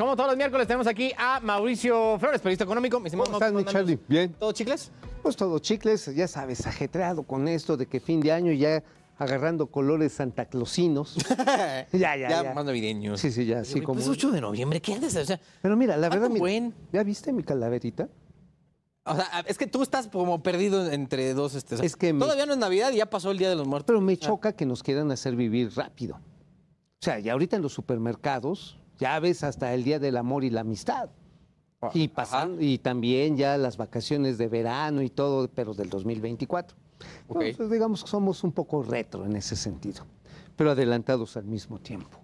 Como todos los miércoles tenemos aquí a Mauricio Flores, periodista económico. ¿Cómo estás, mi Charlie? Bien. ¿Todo chicles? Pues todo chicles, ya sabes, ajetreado con esto de que fin de año ya agarrando colores santaclosinos. ya, ya, ya, ya, más navideños. Sí, sí, ya, sí, pues como... Es 8 de noviembre, ¿qué haces? Pero mira, la verdad, ¿ya viste mi calaverita? O sea, es que tú estás como perdido entre dos. Este, todavía no es Navidad y ya pasó el Día de los Muertos. Pero me choca que nos quieran hacer vivir rápido. O sea, y ahorita en los supermercados ya ves hasta el Día del Amor y la Amistad. Ah, y, y también ya las vacaciones de verano y todo, pero del 2024. Entonces, digamos que somos un poco retro en ese sentido, pero adelantados al mismo tiempo.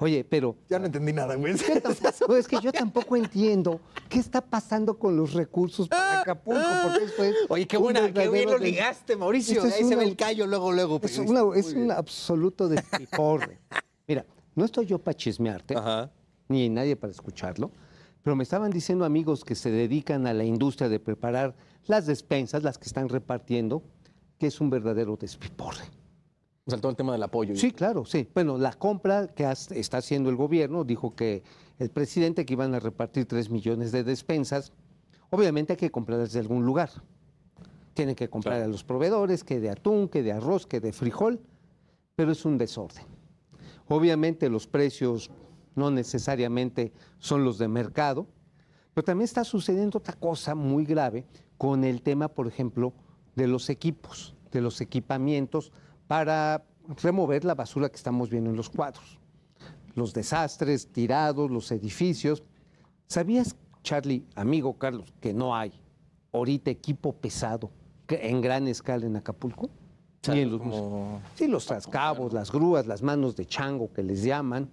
Oye, pero. Ya no entendí nada, güey. es que yo tampoco entiendo qué está pasando con los recursos para ah, Acapulco. Ah. Oye, qué buena, qué bien lo ligaste, Mauricio. ahí se ve el callo luego, luego. Es, pues. un absoluto despiporre. Mira, no estoy yo para chismearte, ni nadie para escucharlo, pero me estaban diciendo amigos que se dedican a la industria de preparar las despensas, las que están repartiendo, que es un verdadero despiporre. O todo el tema del apoyo. Sí, claro, sí. Bueno, la compra que está haciendo el gobierno, dijo que el presidente que iban a repartir 3 millones de despensas, obviamente hay que comprar de algún lugar. Tienen que comprar a los proveedores, que de atún, que de arroz, que de frijol, pero es un desorden. Obviamente los precios no necesariamente son los de mercado, pero también está sucediendo otra cosa muy grave con el tema, por ejemplo, de los equipos, de los equipamientos para remover la basura que estamos viendo en los cuadros, los desastres tirados, los edificios. ¿Sabías, Charlie, amigo Carlos, que no hay ahorita equipo pesado en gran escala en Acapulco? los Sí, los trascabos, las grúas, las manos de chango que les llaman.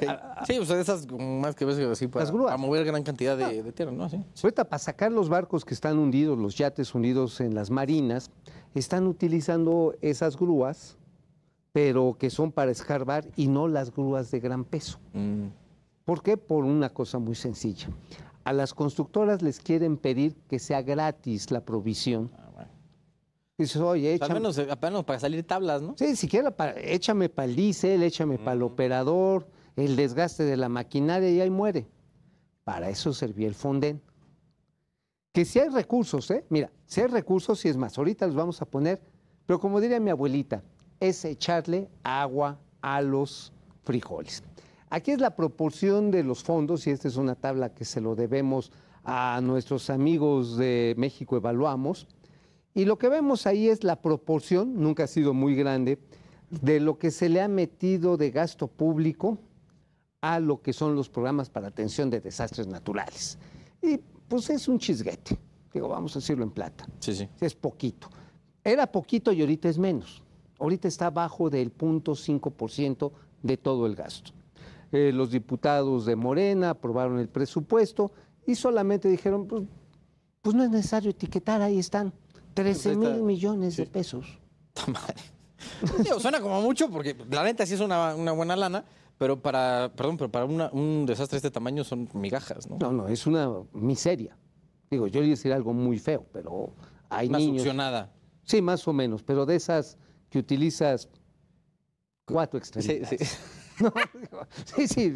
Eh, sí, o sea, esas más que veces así para, mover gran cantidad de, tierra, ¿no? Así. Ahorita, para sacar los barcos que están hundidos, los yates hundidos en las marinas, están utilizando esas grúas, pero que son para escarbar y no las grúas de gran peso. Mm. ¿Por qué? Por una cosa muy sencilla. A las constructoras les quieren pedir que sea gratis la provisión Dices, oye, eh, para salir tablas, ¿no? Sí, siquiera para, échame para el diésel, échame para el operador, el desgaste de la maquinaria y ahí muere. Para eso servía el fondén. Que si hay recursos, ¿eh? Mira, si hay recursos, si es más, ahorita los vamos a poner, pero como diría mi abuelita, es echarle agua a los frijoles. Aquí es la proporción de los fondos, y esta es una tabla que se lo debemos a nuestros amigos de México Evaluamos y lo que vemos ahí es la proporción, nunca ha sido muy grande, de lo que se le ha metido de gasto público a lo que son los programas para atención de desastres naturales. Y pues es un chisguete, digo, vamos a decirlo en plata. Sí, sí. Es poquito. Era poquito y ahorita es menos. Ahorita está bajo del 0.5% de todo el gasto. Eh, los diputados de Morena aprobaron el presupuesto y solamente dijeron, pues, pues no es necesario etiquetar, ahí están. 13 mil millones de pesos. suena como mucho porque la venta sí es una, buena lana, pero para, perdón, pero para un desastre de este tamaño son migajas, ¿no? No, no, es una miseria. Digo, yo iba a decir algo muy feo, pero hay Más niños... Sí, más o menos, pero de esas que utilizas cuatro extremidades. Sí, sí. sí, sí,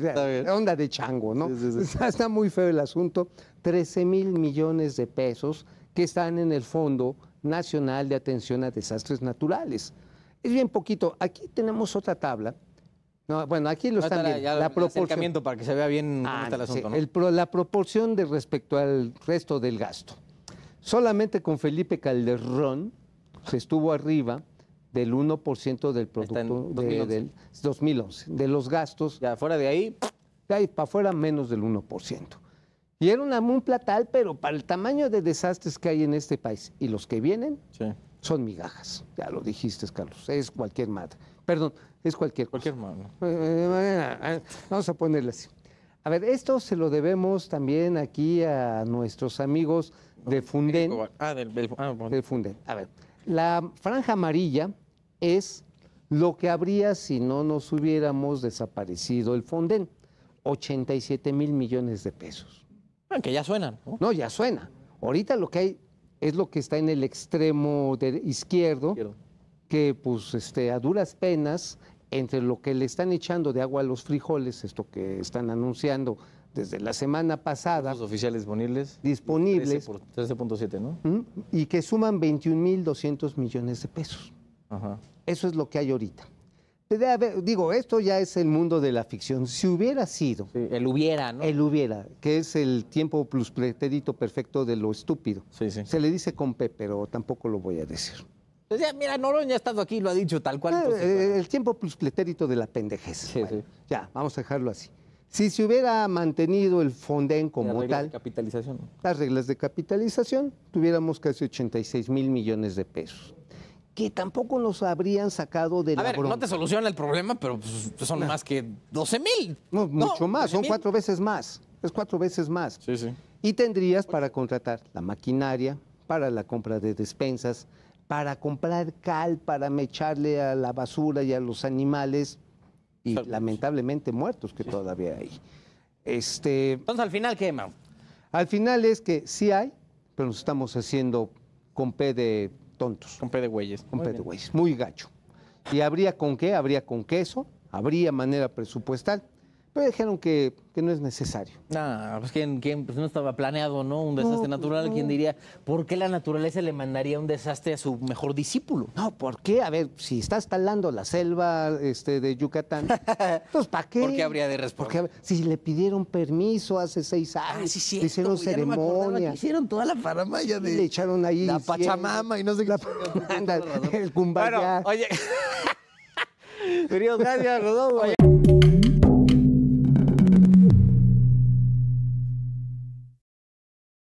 onda de chango, ¿no? Está muy feo el asunto. 13 mil millones de pesos que están en el fondo Nacional de Atención a Desastres Naturales. Es bien poquito. Aquí tenemos otra tabla. bueno, aquí lo están viendo. La, proporción. para que se vea bien ah, el la proporción de respecto al resto del gasto. Solamente con Felipe Calderón se estuvo arriba del 1% del producto de, del 2011, de los gastos. Ya fuera de ahí. De ahí para afuera menos del 1%. Y era una, un tal, pero para el tamaño de desastres que hay en este país y los que vienen son migajas. Ya lo dijiste, Carlos. Es cualquier madre. Perdón, es cualquier Cualquier madre. Eh, vamos a ponerle así. A ver, esto se lo debemos también aquí a nuestros amigos de Funden. Ah, ah del, Funden. A ver, la franja amarilla es lo que habría si no nos hubiéramos desaparecido el funden 87 mil millones de pesos. Ah, que ya suenan. ¿no? ya suena. Ahorita lo que hay es lo que está en el extremo de izquierdo, que pues este, a duras penas, entre lo que le están echando de agua a los frijoles, esto que están anunciando desde la semana pasada. Los oficiales disponibles. Disponibles. 13.7, ¿no? Y que suman 21.200 millones de pesos. Eso es lo que hay ahorita digo, esto ya es el mundo de la ficción. Si hubiera sido. él el hubiera, ¿no? El hubiera, que es el tiempo plus pretérito perfecto de lo estúpido. Se le dice con P, pero tampoco lo voy a decir. Pues ya, mira, ha estado aquí lo ha dicho tal cual. Ah, eh, el tiempo plus pretérito de la pendejez. ya, vamos a dejarlo así. Si se hubiera mantenido el Fonden como tal. De capitalización. Las reglas de capitalización, tuviéramos casi 86 mil millones de pesos que tampoco nos habrían sacado de a ver, No te soluciona el problema, pero pues, son más que 12 mil. No, mucho más, son cuatro veces más. Es cuatro veces más. Sí, sí. Y tendrías para contratar la maquinaria, para la compra de despensas, para comprar cal, para mecharle a la basura y a los animales, y lamentablemente muertos que todavía hay. Este, Entonces, al final, ¿qué, Mau? Al final es que sí hay, pero nos estamos haciendo con P de tontos. Un güeyes. Un güeyes, muy gacho. Y habría con qué, habría con queso, habría manera presupuestal. Pero dijeron que, no es necesario. nada pues, ¿quién, pues no estaba planeado, ¿no? Un desastre pues natural. ¿Quién diría por qué la naturaleza le mandaría un desastre a su mejor discípulo? No, ¿por qué? A ver, si estás talando la selva este, de Yucatán, entonces pues, ¿para qué? ¿Por qué habría de responder? Porque, si le pidieron permiso hace seis ah, años, hicieron ceremonia. hicieron toda la paramaya de. Le echaron ahí. La Pachamama y no sé qué. La, el Cumbayá. Bueno, oye. Queridos, gracias, Rodolfo. Oye.